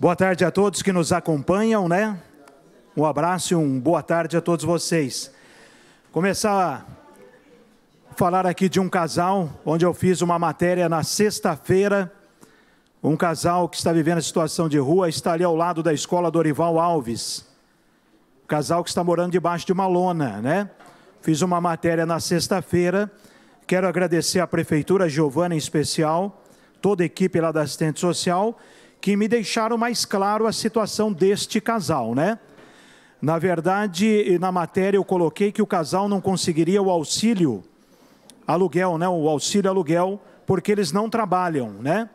Boa tarde a todos que nos acompanham, né? Um abraço e um boa tarde a todos vocês. Começar a falar aqui de um casal onde eu fiz uma matéria na sexta-feira. Um casal que está vivendo a situação de rua está ali ao lado da escola Dorival Alves. Um casal que está morando debaixo de uma lona, né? Fiz uma matéria na sexta-feira. Quero agradecer à prefeitura, Giovana em especial, toda a equipe lá da assistente social que me deixaram mais claro a situação deste casal, né? Na verdade, na matéria eu coloquei que o casal não conseguiria o auxílio aluguel, né? O auxílio aluguel, porque eles não trabalham, né?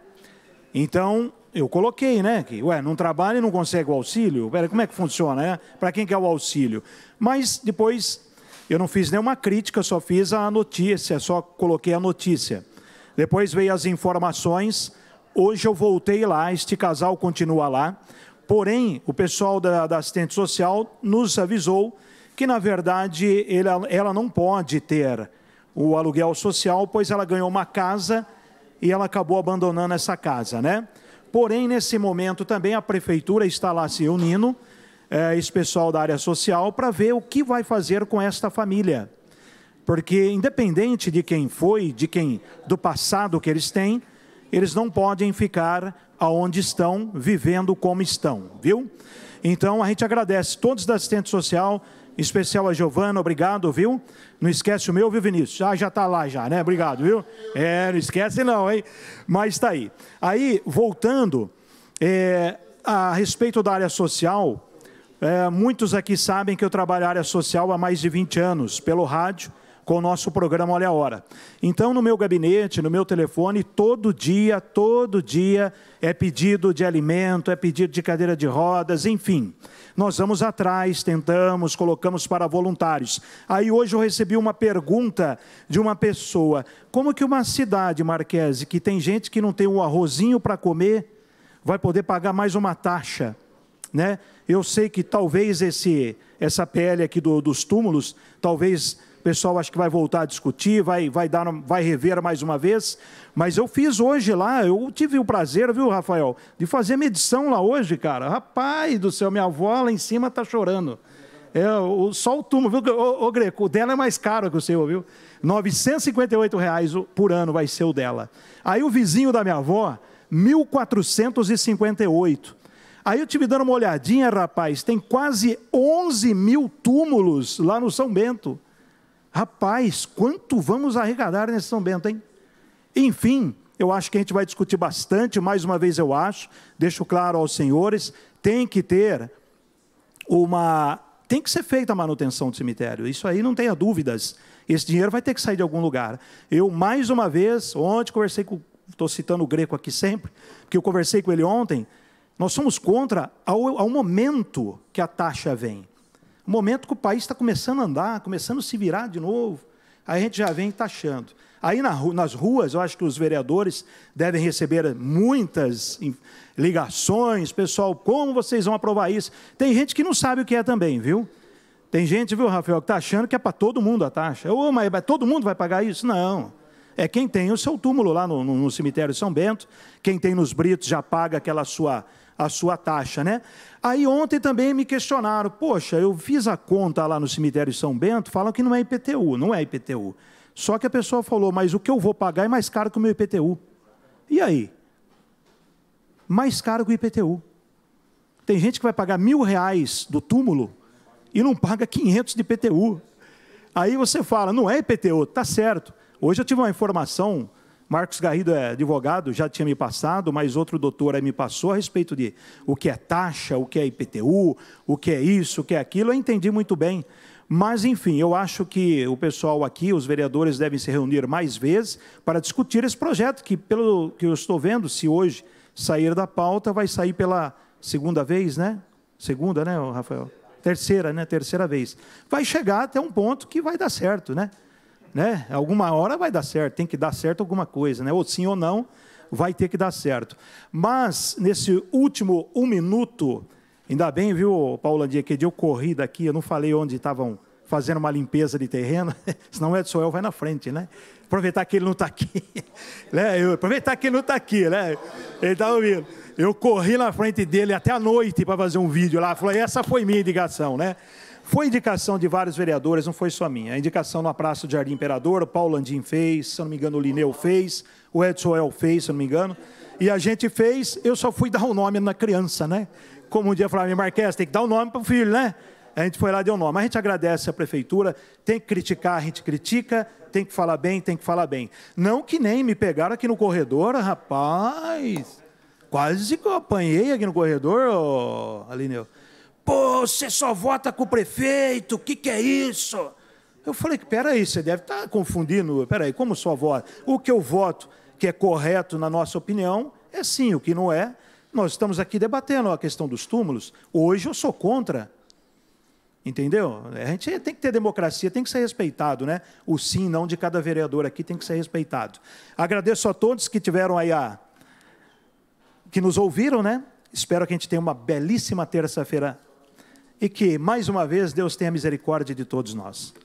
Então, eu coloquei, né? Que, ué, não trabalha e não consegue o auxílio? como é que funciona, né? Para quem quer é o auxílio? Mas depois eu não fiz nenhuma crítica, só fiz a notícia, só coloquei a notícia. Depois veio as informações Hoje eu voltei lá, este casal continua lá. Porém, o pessoal da, da assistente social nos avisou que, na verdade, ele, ela não pode ter o aluguel social, pois ela ganhou uma casa e ela acabou abandonando essa casa, né? Porém, nesse momento também a prefeitura está lá se reunindo, é, esse pessoal da área social, para ver o que vai fazer com esta família. Porque, independente de quem foi, de quem do passado que eles têm, eles não podem ficar aonde estão, vivendo como estão, viu? Então a gente agradece todos da assistente social, em especial a Giovana, obrigado, viu? Não esquece o meu, viu, Vinícius? Ah, já está lá já, né? Obrigado, viu? É, não esquece não, hein? Mas está aí. Aí, voltando, é, a respeito da área social, é, muitos aqui sabem que eu trabalho na área social há mais de 20 anos, pelo rádio, com o nosso programa Olha a Hora. Então, no meu gabinete, no meu telefone, todo dia, todo dia é pedido de alimento, é pedido de cadeira de rodas, enfim. Nós vamos atrás, tentamos, colocamos para voluntários. Aí hoje eu recebi uma pergunta de uma pessoa: como que uma cidade, Marquese, que tem gente que não tem um arrozinho para comer, vai poder pagar mais uma taxa? Né? Eu sei que talvez esse, essa pele aqui do, dos túmulos, talvez o pessoal acho que vai voltar a discutir, vai, vai, dar, vai rever mais uma vez. Mas eu fiz hoje lá, eu tive o prazer, viu, Rafael, de fazer medição lá hoje, cara. Rapaz do céu, minha avó lá em cima está chorando. É, o, só o túmulo, viu? O, o, Greco, o dela é mais caro que o seu, viu? 958 reais por ano vai ser o dela. Aí o vizinho da minha avó, 1458. Aí eu tive dando uma olhadinha, rapaz, tem quase 11 mil túmulos lá no São Bento. Rapaz, quanto vamos arrecadar nesse São Bento, hein? Enfim, eu acho que a gente vai discutir bastante, mais uma vez eu acho, deixo claro aos senhores, tem que ter uma. Tem que ser feita a manutenção do cemitério, isso aí não tenha dúvidas. Esse dinheiro vai ter que sair de algum lugar. Eu, mais uma vez, ontem conversei com. Estou citando o Greco aqui sempre, porque eu conversei com ele ontem. Nós somos contra ao, ao momento que a taxa vem. O momento que o país está começando a andar, começando a se virar de novo, aí a gente já vem taxando. Aí nas ruas, eu acho que os vereadores devem receber muitas ligações, pessoal, como vocês vão aprovar isso? Tem gente que não sabe o que é também, viu? Tem gente, viu, Rafael, que está achando que é para todo mundo a taxa. Ô, oh, mas todo mundo vai pagar isso? Não. É quem tem o seu túmulo lá no, no, no cemitério de São Bento, quem tem nos Britos já paga aquela sua a sua taxa, né? Aí ontem também me questionaram, poxa, eu fiz a conta lá no cemitério de São Bento, falam que não é IPTU, não é IPTU. Só que a pessoa falou, mas o que eu vou pagar é mais caro que o meu IPTU. E aí? Mais caro que o IPTU. Tem gente que vai pagar mil reais do túmulo e não paga 500 de IPTU. Aí você fala, não é IPTU, tá certo. Hoje eu tive uma informação Marcos Garrido é advogado, já tinha me passado, mas outro doutor aí me passou a respeito de o que é taxa, o que é IPTU, o que é isso, o que é aquilo. Eu entendi muito bem. Mas, enfim, eu acho que o pessoal aqui, os vereadores, devem se reunir mais vezes para discutir esse projeto, que, pelo que eu estou vendo, se hoje sair da pauta, vai sair pela segunda vez, né? Segunda, né, Rafael? Terceira, né? Terceira vez. Vai chegar até um ponto que vai dar certo, né? né? Alguma hora vai dar certo, tem que dar certo alguma coisa, né? Ou sim ou não, vai ter que dar certo. Mas nesse último um minuto, ainda bem, viu, Paula, dia que eu corri daqui, eu não falei onde estavam fazendo uma limpeza de terreno, senão o Edson El vai na frente, né? Aproveitar que ele não está aqui, né? Eu, aproveitar que ele não está aqui, né? Ele está ouvindo. Eu corri na frente dele até a noite para fazer um vídeo lá. Falei, essa foi minha indicação, né? Foi indicação de vários vereadores, não foi só minha. A indicação na Praça do Jardim Imperador, o Paulo Landim fez, se não me engano, o Lineu fez, o Edson El fez, se não me engano. E a gente fez, eu só fui dar o um nome na criança, né? Como um dia falaram, Marques, tem que dar o um nome para o filho, né? A gente foi lá e deu nó. Mas a gente agradece a prefeitura, tem que criticar, a gente critica, tem que falar bem, tem que falar bem. Não que nem me pegaram aqui no corredor, rapaz. Quase que eu apanhei aqui no corredor, oh, Alineu. Pô, você só vota com o prefeito, o que, que é isso? Eu falei que, peraí, você deve estar tá confundindo. Peraí, como só voto? O que eu voto que é correto na nossa opinião é sim, o que não é. Nós estamos aqui debatendo a questão dos túmulos. Hoje eu sou contra Entendeu? A gente tem que ter democracia, tem que ser respeitado, né? O sim não de cada vereador aqui tem que ser respeitado. Agradeço a todos que tiveram aí a. que nos ouviram, né? Espero que a gente tenha uma belíssima terça-feira e que, mais uma vez, Deus tenha misericórdia de todos nós.